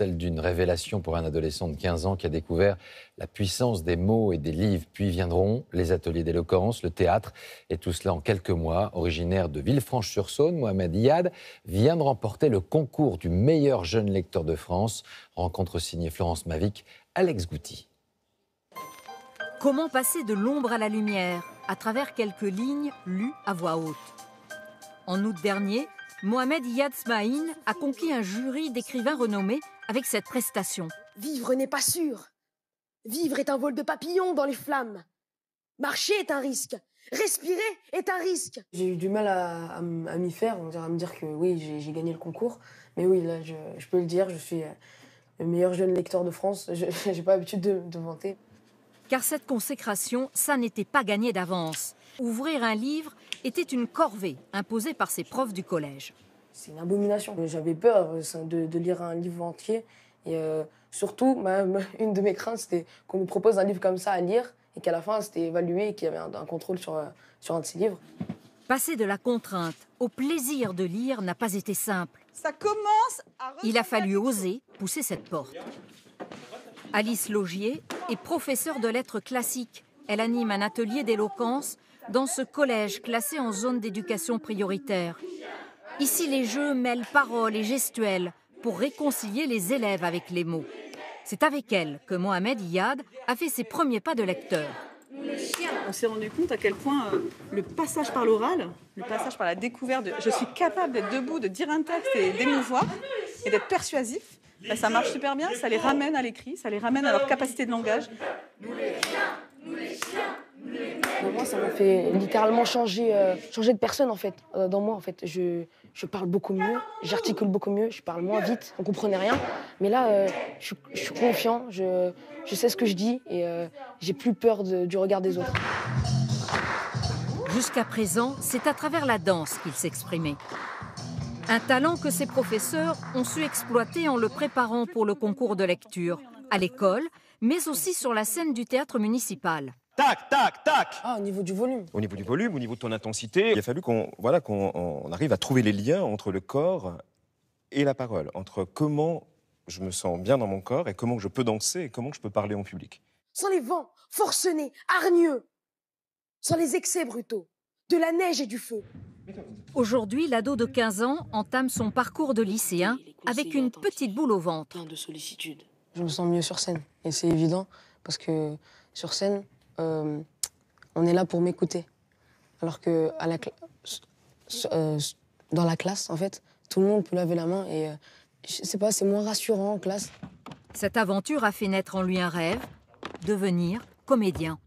celle d'une révélation pour un adolescent de 15 ans qui a découvert la puissance des mots et des livres. Puis viendront les ateliers d'éloquence, le théâtre, et tout cela en quelques mois. Originaire de Villefranche-sur-Saône, Mohamed Iyad vient de remporter le concours du meilleur jeune lecteur de France. Rencontre signée Florence Mavic, Alex Gouti. Comment passer de l'ombre à la lumière à travers quelques lignes lues à voix haute en août dernier, Mohamed Yad a conquis un jury d'écrivains renommés avec cette prestation. Vivre n'est pas sûr. Vivre est un vol de papillon dans les flammes. Marcher est un risque. Respirer est un risque. J'ai eu du mal à, m'y faire, à me dire que oui, j'ai gagné le concours. Mais oui, je, peux le dire, je suis le meilleur jeune lecteur de France. Je n'ai pas l'habitude de, de vanter car cette consécration, ça n'était pas gagné d'avance. Ouvrir un livre était une corvée imposée par ses profs du collège. C'est une abomination. J'avais peur euh, de, lire un livre entier. Et euh, surtout, même, une de mes craintes, c'était qu'on me propose un livre comme ça à lire et qu'à la fin, c'était évalué et qu'il y avait un, contrôle sur, euh, sur un de ces livres. Passer de la contrainte au plaisir de lire n'a pas été simple. Ça commence Il a fallu oser pousser cette porte. Alice Logier est professeure de lettres classiques. Elle anime un atelier d'éloquence dans ce collège classé en zone d'éducation prioritaire. Ici, les jeux mêlent paroles et gestuelles pour réconcilier les élèves avec les mots. C'est avec elle que Mohamed Iyad a fait ses premiers pas de lecteur. On s'est rendu compte à quel point euh, le passage par l'oral, le passage par la découverte de je suis capable d'être debout, de dire un texte et d'émouvoir et d'être persuasif, bah, ça marche super bien, ça les ramène à l'écrit, ça les ramène à leur capacité de langage. Nous les chiens, nous les chiens, nous les moi, ça m'a fait littéralement changer, euh, changer de personne en fait. Euh, dans moi, en fait, je, parle beaucoup mieux, j'articule beaucoup mieux, je parle moins vite, on comprenait rien. Mais là, euh, je, suis confiant, je, sais ce que je dis et j'ai plus peur du regard des autres. Jusqu'à présent, c'est à travers la danse qu'il s'exprimait. Un talent que ses professeurs ont su exploiter en le préparant pour le concours de lecture, à l'école, mais aussi sur la scène du théâtre municipal. Tac, tac, tac ah, au niveau du volume Au niveau du volume, au niveau de ton intensité, il a fallu qu'on voilà, qu'on arrive à trouver les liens entre le corps et la parole, entre comment je me sens bien dans mon corps et comment je peux danser et comment je peux parler en public. Sans les vents, forcenés, hargneux, sans les excès brutaux, de la neige et du feu, Aujourd'hui, l'ado de 15 ans entame son parcours de lycéen avec une petite boule au ventre. de sollicitude. Je me sens mieux sur scène. Et c'est évident parce que sur scène, euh, on est là pour m'écouter. Alors que euh, dans la classe, en fait, tout le monde peut laver la main et je euh, je sais pas, c'est moins rassurant en classe. Cette aventure a fait naître en lui un rêve, devenir comédien.